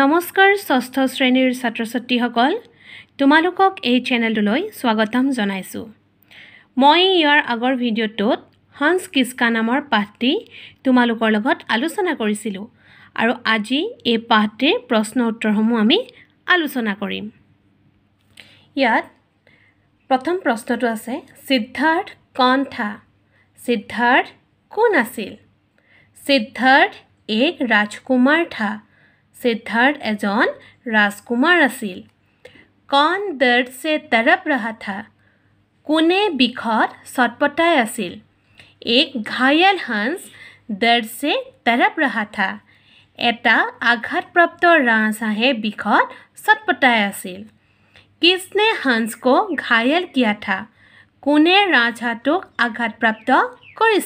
নমস্কাৰ ষষ্ঠ শ্ৰেণীৰ ছাত্ৰ ছাত্ৰীসকল তোমালোকক এই চেনেলটোলৈ স্বাগতম জনাইছোঁ মই ইয়াৰ আগৰ ভিডিঅ'টোত হান্স কিস্কা নামৰ পাঠটি তোমালোকৰ লগত আলোচনা কৰিছিলোঁ আৰু আজি এই পাঠটিৰ প্ৰশ্ন উত্তৰসমূহ আমি আলোচনা কৰিম ইয়াত প্ৰথম প্ৰশ্নটো আছে সিদ্ধাৰ্থ কণ্ঠা সিদ্ধাৰ্থ কোন আছিল সিদ্ধাৰ্থ এক ৰাজকুমাৰ থা सिद्धार्थ एजन राजकुमार आन दर्द से तड़प रहा था कने विषत सटपटाई आ एक घायल हंस दर्द से तड़प रहा था एट आघातप्राप्त राजहे विषत सटपटाई आ किसने हंस को घायल किया था कने राजहाटक आघातप्राप्त कर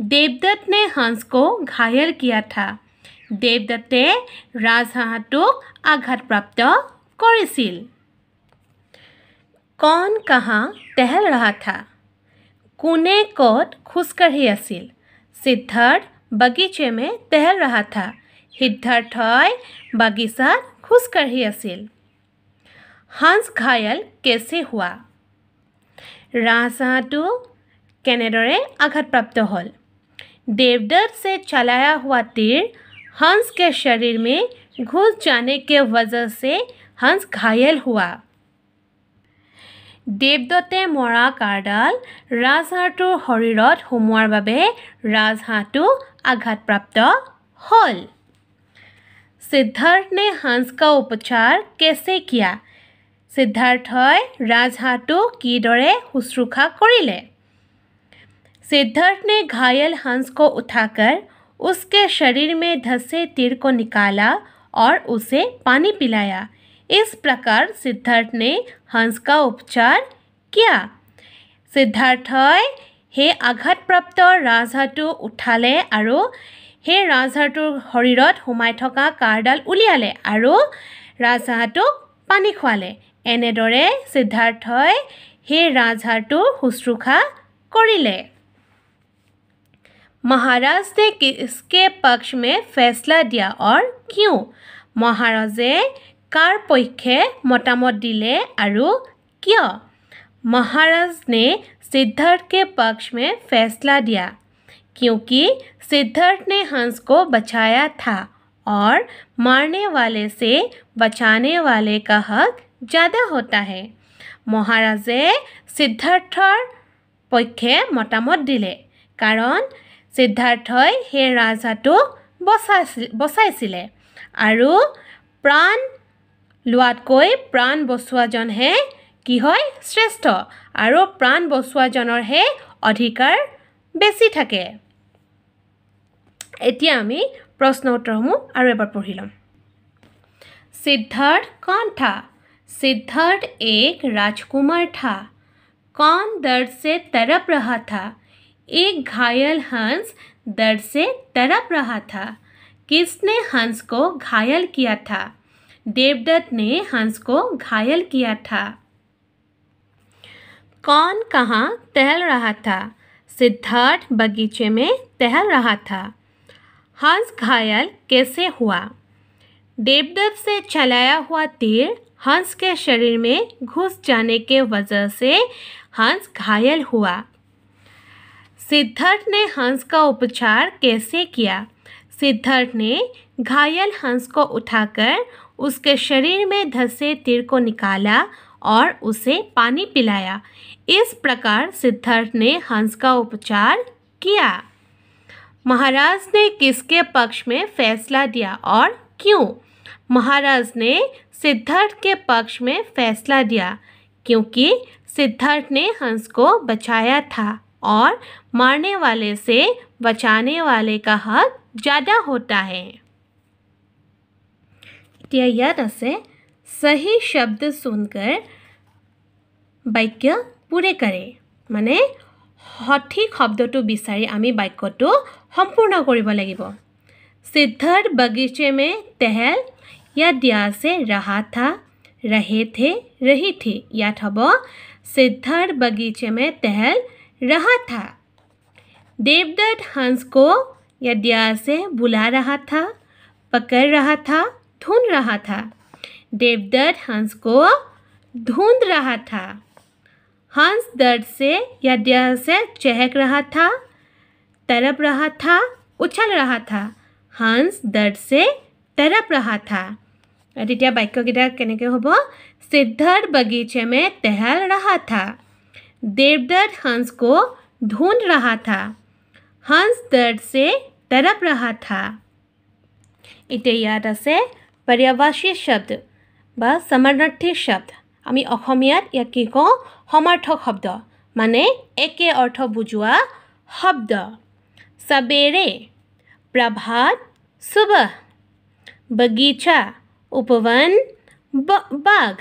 देवदत्त ने हंस को घायल किया था দেৱদত্তে ৰাজহাঁহটোক আঘাতপ্ৰাপ্ত কৰিছিল কণ কাহা তেহেল ৰহা থা কোনে ক'ত খোজকাঢ়ি আছিল सिद्धार्थ बगीचे में टहल रहा था सिद्धार्थ बगीचा खुश कर हंस घायल कैसे हुआ राजहांटो केनेडरे आघातप्राप्त हल देवदत्त से चलाया हुआ तीर हंस के शरीर में घुस जाने के वजह से हंस घायल हुआ দেৱদত্তে মৰা কাঁড়ডাল ৰাজহাঁহটোৰ শৰীৰত সোমোৱাৰ বাবে ৰাজহাঁহটো আঘাতপ্ৰাপ্ত হ'ল सिद्धार्थ ने हंस का उपचार कैसे किया সিদ্ধাৰ্থই ৰাজহাঁহটোক কিদৰে শুশ্ৰূষা কৰিলে सिद्धार्थ ने घायल हंस को उठाकर उसके शरीर में धसे तीर को निकाला और उसे पानी पिलाया इस प्रकार सिद्धार्थ ने हंस का उपचार किया सिद्धार्थ हे आघात प्राप्त राजहाटू उठाले और हे राजहाटूर शरीर सोमा थका कारडाल उलियाले और राजहाटूक पानी खुआले एनेदरे सिद्धार्थ हे राजहाटू शुश्रूषा करें महाराज ने किसके पक्ष में फैसला दिया और क्यों महाराजे कार पक्षे मतामत दिले और क्यों महाराज ने सिद्धार्थ के पक्ष में फैसला दिया क्योंकि सिद्धार्थ ने हंस को बचाया था और मारने वाले से बचाने वाले का हक ज़्यादा होता है महाराजे सिद्धार्थर पक्षे मतामत दिले कारण সিদ্ধাৰ্থই সেই ৰাজহাঁহটোক বচাইছিল বচাইছিলে আৰু প্ৰাণ লোৱাতকৈ প্ৰাণ বচোৱাজনহে কি হয় শ্ৰেষ্ঠ আৰু প্ৰাণ বচোৱাজনৰহে অধিকাৰ বেছি থাকে এতিয়া আমি প্ৰশ্ন উত্তৰসমূহ আৰু এবাৰ পঢ়ি ল'ম সিদ্ধাৰ্থ কণ থা সিদ্ধাৰ্থ এক ৰাজকুমাৰ থা কণ দৰ্শে তৰপ ৰহা থা एक घायल हंस दर्द से तड़प रहा था किसने हंस को घायल किया था देवदत्त ने हंस को घायल किया था कौन कहाँ टहल रहा था सिद्धार्थ बगीचे में टहल रहा था हंस घायल कैसे हुआ देवदत्त से चलाया हुआ तीर हंस के शरीर में घुस जाने के वजह से हंस घायल हुआ सिद्धार्थ ने हंस का उपचार कैसे किया सिद्धार्थ ने घायल हंस को उठाकर उसके शरीर में धसे तीर को निकाला और उसे पानी पिलाया इस प्रकार सिद्धार्थ ने हंस का उपचार किया महाराज ने किसके पक्ष में फैसला दिया और क्यों महाराज ने सिद्धार्थ के पक्ष में फैसला दिया क्योंकि सिद्धार्थ ने हंस को बचाया था और मारने वाले से बचाने वाले का हक ज़्यादा होता है से सही शब्द सुनकर वाक्य पूरे करे माने सठिक शब्द तो विचार आम वाक्य तो सम्पूर्ण लगे सिद्धार्थ बगीचे में तहल या दिया से रहा था रहे थे रही थी या हम सिद्धार्थ बगीचे में तहल रहा था देवदत्त हंस को यद्या से बुला रहा था पकड़ रहा था ढूंढ रहा था देवदत्त हंस को ढूंढ रहा था हंस दर्द से यद्या से चहक रहा था तरप रहा था उछल रहा था हंस दर्द से तरप रहा था তেতিয়া বাক্যকেইটা কেনেকৈ হ'ব সিদ্ধাৰ্থ बगीचे में তেহেল रहा था देवदत्त हंस को ढूंढ रहा था हंस दर्द से तड़प रहा था इतने याद से पर्यावासी शब्द व समर्थी शब्द आम कि कौ समर्थक शब्द माने एक अर्थ बुझा शब्द सबेरे प्रभात सुबह बगीचा उपवन बाघ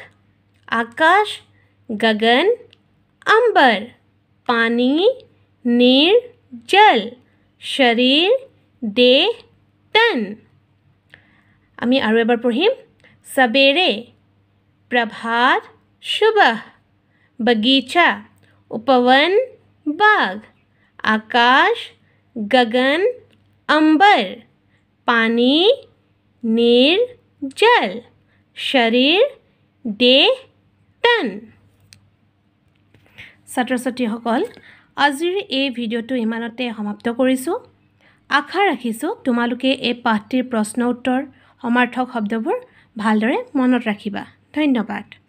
आकाश गगन अंबर पानी नीर जल শৰীৰ দেহ তন আমি আৰু এবাৰ পঢ়িম সবেৰে প্ৰভাত শুবহ বগিচা উপৱন বাঘ আকাশ গগন অম্বৰ পানী নীৰ জল শৰীৰ দেহ তন ছাত্ৰ ছাত্ৰীসকল আজিৰ এই ভিডিঅ'টো ইমানতে সমাপ্ত কৰিছোঁ আশা ৰাখিছোঁ তোমালোকে এই পাঠটিৰ প্ৰশ্ন উত্তৰ সমাৰ্থক শব্দবোৰ ভালদৰে মনত ৰাখিবা ধন্যবাদ